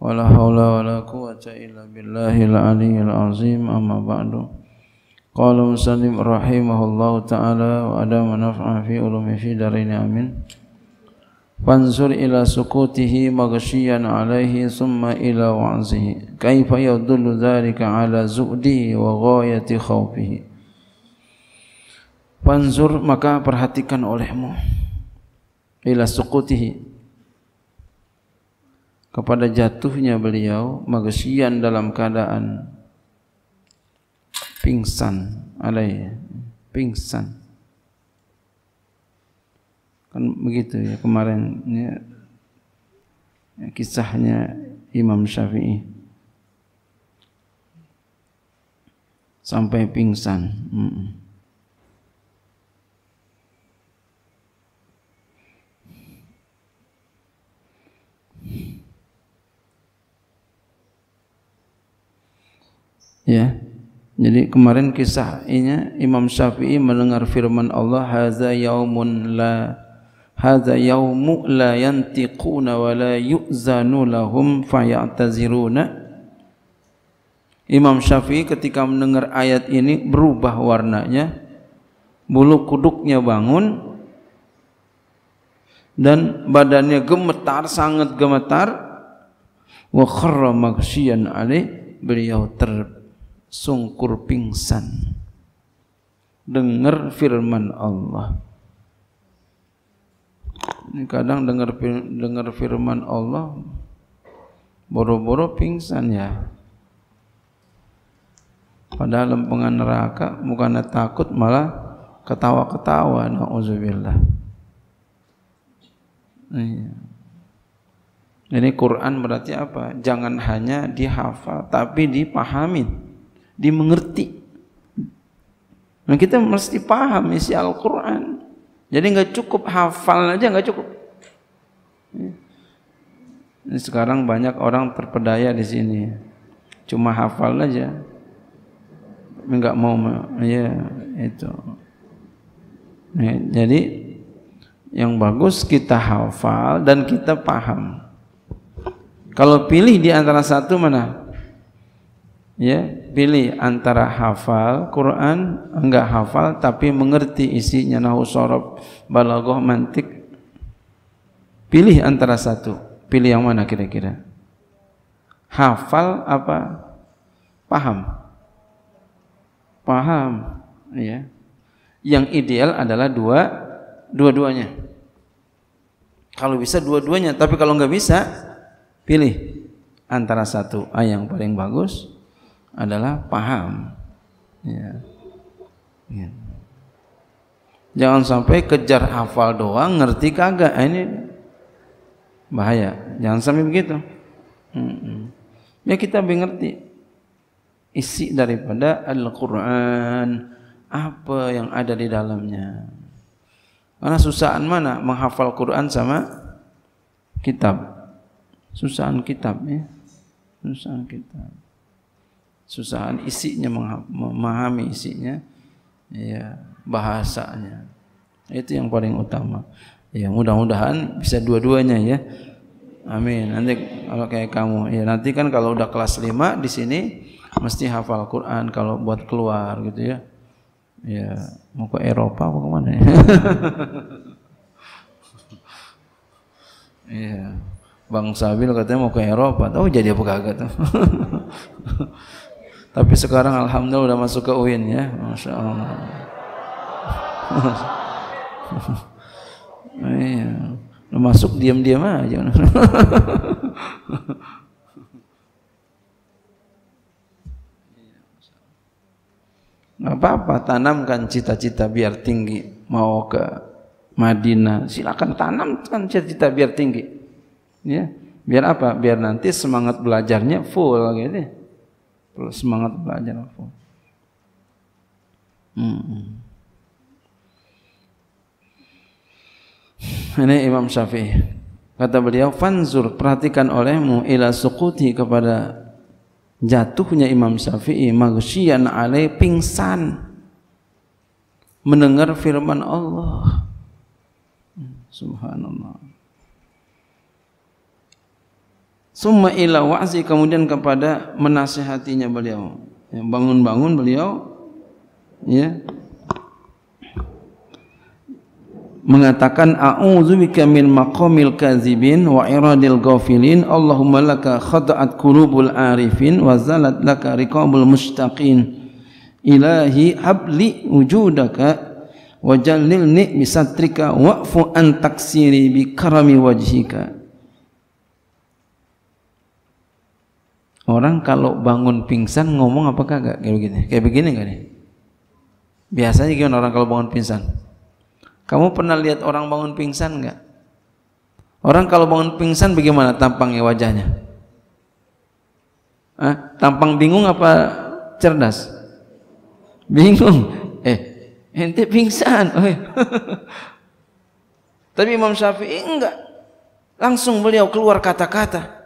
wala haula wala quwata illa billahil aliyyil azim amma ba'du qala muslim rahimahullahu taala wa ada manfa'a fi ulumi fi darini amin Panzur ila sukutihi maghshiyan alaihi summa ila wa'zihi kaifa yadullu dhalika ala zu'di wa ghayati khawfihi Fanzur maka perhatikan olehmu ila sukutihi kepada jatuhnya beliau magesian dalam keadaan pingsan alai pingsan kan begitu ya kemarin ya, kisahnya Imam Syafi'i sampai pingsan. Mm -mm. Ya. Jadi kemarin kisah ini Imam Syafi'i mendengar firman Allah haza yaumun la hadza yaumu la yantiquna wa la yu'zanu lahum fayataziruna Imam Syafi'i ketika mendengar ayat ini berubah warnanya bulu kuduknya bangun dan badannya gemetar sangat gemetar wa kharra maghsyian alaih beliau ter sungkur pingsan dengar firman Allah ini kadang dengar dengar firman Allah boro-boro pingsan ya padahal lempengan neraka bukan takut malah ketawa-ketawa nauzubillah iya ini Quran berarti apa? Jangan hanya dihafal tapi dipahamin dimengerti. Nah, kita mesti paham isi Al-Quran. Jadi nggak cukup hafal aja nggak cukup. Ini sekarang banyak orang terpedaya di sini, cuma hafal aja, nggak mau ya itu. Nah, jadi yang bagus kita hafal dan kita paham. Kalau pilih di antara satu mana? Ya, pilih antara hafal Quran enggak hafal tapi mengerti isinya nahu sorob balagoh mantik pilih antara satu pilih yang mana kira-kira hafal apa paham paham ya yang ideal adalah dua dua-duanya kalau bisa dua-duanya tapi kalau enggak bisa pilih antara satu ah, yang paling bagus adalah paham. Ya. Ya. Jangan sampai kejar hafal doang, ngerti kagak. Nah, ini bahaya. Jangan sampai begitu. Hmm. Ya kita mengerti isi daripada Al-Quran apa yang ada di dalamnya. Karena susahan mana menghafal Quran sama kitab. Susahan kitab ya. Susahan kitab susahan isinya memahami isinya ya bahasanya itu yang paling utama ya mudah-mudahan bisa dua-duanya ya amin nanti kalau kayak kamu ya nanti kan kalau udah kelas 5 di sini mesti hafal Quran kalau buat keluar gitu ya ya mau ke Eropa mau kemana ya Iya. Bang Sabil katanya mau ke Eropa. Tahu jadi apa kagak tuh? Tapi sekarang alhamdulillah udah masuk ke UIN ya. Masya Allah. iya. masuk diam-diam aja. Gak apa-apa, tanamkan cita-cita biar tinggi. Mau ke Madinah, silakan tanamkan cita-cita biar tinggi. Ya, biar apa? Biar nanti semangat belajarnya full gitu terus semangat belajar apa. Hmm. Ini Imam Syafi'i. Kata beliau, "Fanzur, perhatikan olehmu ila sukuti kepada jatuhnya Imam Syafi'i maghsyian alai pingsan." Mendengar firman Allah. Hmm, subhanallah. summa ila wa'zi kemudian kepada menasihatinya beliau ya, bangun-bangun beliau ya mengatakan a'udzu bika min maqamil kadzibin wa iradil ghafilin Allahumma laka khata'at qulubul arifin wa zalat laka riqabul mustaqin ilahi habli wujudaka wa jallilni bisatrika wa'fu an taksiri bi karami wajhika Orang kalau bangun pingsan ngomong apa kagak kayak begini? Kayak begini gak nih? Biasanya gimana orang kalau bangun pingsan? Kamu pernah lihat orang bangun pingsan nggak? Orang kalau bangun pingsan bagaimana tampangnya wajahnya? Hah? Tampang bingung apa cerdas? Bingung. Eh, ente pingsan. Oh, iya. Tapi Imam Syafi'i enggak. Langsung beliau keluar kata-kata.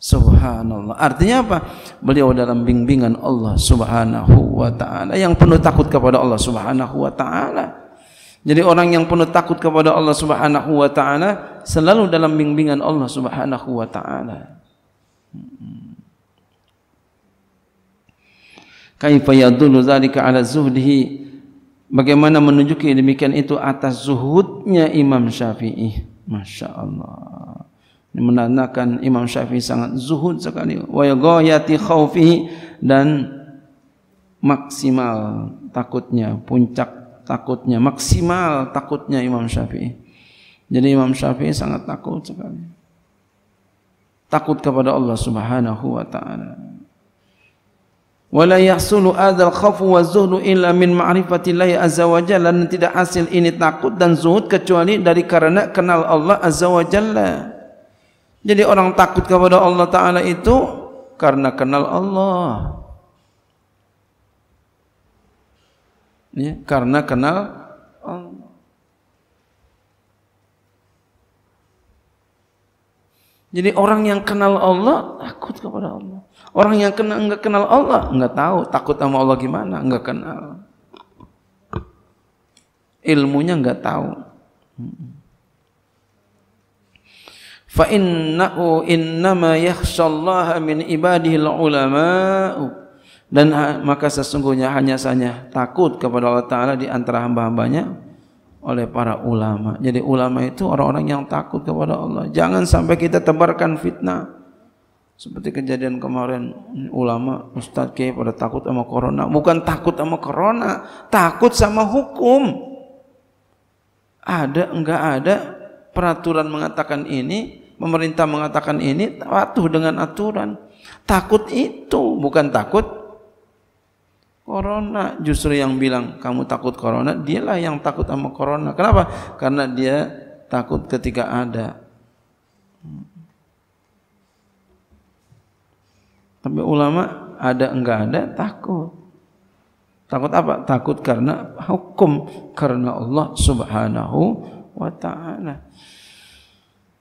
Subhanallah. Artinya apa? Beliau dalam bimbingan Allah Subhanahu wa taala yang penuh takut kepada Allah Subhanahu wa taala. Jadi orang yang penuh takut kepada Allah Subhanahu wa taala selalu dalam bimbingan Allah Subhanahu wa taala. Kaifa yadullu dzalika ala zuhdihi? Bagaimana menunjukkan demikian itu atas zuhudnya Imam Syafi'i? Masya Allah menandakan Imam Syafi'i sangat zuhud sekali. Wa yagayati khawfihi dan maksimal takutnya, puncak takutnya, maksimal takutnya Imam Syafi'i. Jadi Imam Syafi'i sangat takut sekali. Takut kepada Allah Subhanahu wa taala. Wala yahsulu adzal khafu wa zuhud illa min ma'rifati azza wa jalla. Dan tidak hasil ini takut dan zuhud kecuali dari karena kenal Allah azza wa jalla. Jadi orang takut kepada Allah Ta'ala itu karena kenal Allah. Ya, karena kenal Allah. Jadi orang yang kenal Allah takut kepada Allah. Orang yang kenal enggak kenal Allah enggak tahu takut sama Allah gimana, enggak kenal. Ilmunya enggak tahu. Hmm fa innahu innama yakhshallaha min ibadihil ulama dan maka sesungguhnya hanya saja takut kepada Allah Ta'ala di antara hamba-hambanya oleh para ulama jadi ulama itu orang-orang yang takut kepada Allah jangan sampai kita tebarkan fitnah seperti kejadian kemarin ulama Ustadz Kiai pada takut sama corona bukan takut sama corona takut sama hukum ada enggak ada peraturan mengatakan ini pemerintah mengatakan ini patuh dengan aturan takut itu bukan takut corona justru yang bilang kamu takut corona dialah yang takut sama corona kenapa karena dia takut ketika ada tapi ulama ada enggak ada takut Takut apa? Takut karena hukum karena Allah Subhanahu wa taala.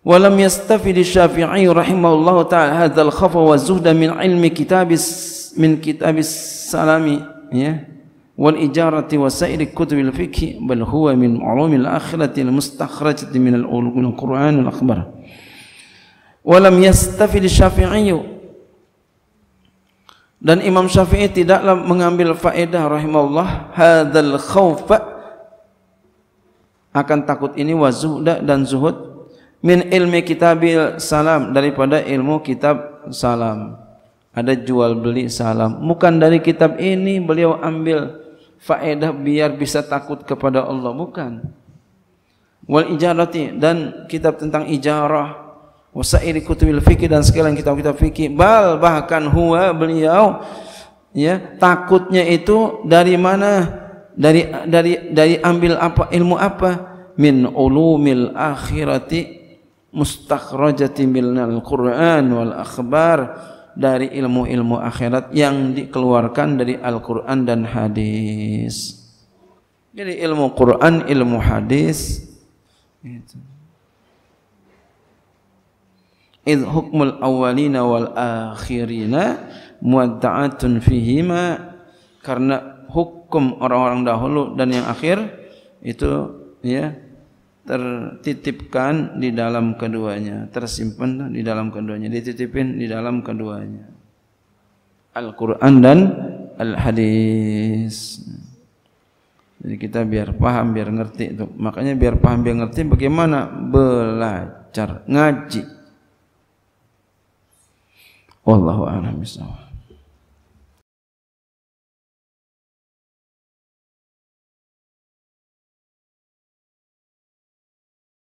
ولم يستفد الشافعي رحمه الله تعالى هذا الخف والزهد من علم كتاب من كتاب السلام والإجارة وسائر كتب الفقه بل هو من علوم الآخرة المستخرجة من القرآن الأكبر ولم يستفد الشافعي dan Imam Syafi'i tidaklah mengambil faedah rahimahullah hadzal khauf akan takut ini wazuhda dan zuhud min ilmi kitabil salam daripada ilmu kitab salam ada jual beli salam bukan dari kitab ini beliau ambil faedah biar bisa takut kepada Allah bukan wal ijarati dan kitab tentang ijarah wasair kutubil fikih dan segala kitab-kitab fikih bal bahkan huwa beliau ya takutnya itu dari mana dari dari dari ambil apa ilmu apa min ulumil akhirati mustakhrajati minal Qur'an wal akhbar dari ilmu-ilmu akhirat yang dikeluarkan dari Al-Qur'an dan hadis. Jadi ilmu Qur'an, ilmu hadis itu. Idh hukmul awalina wal akhirina muadda'atun fihima karena hukum orang-orang dahulu dan yang akhir itu ya tertitipkan di dalam keduanya, tersimpan di dalam keduanya, dititipin di dalam keduanya. Al-Quran dan Al-Hadis. Jadi kita biar paham, biar ngerti itu. Makanya biar paham, biar ngerti bagaimana belajar, ngaji. Wallahu a'lam bishawab.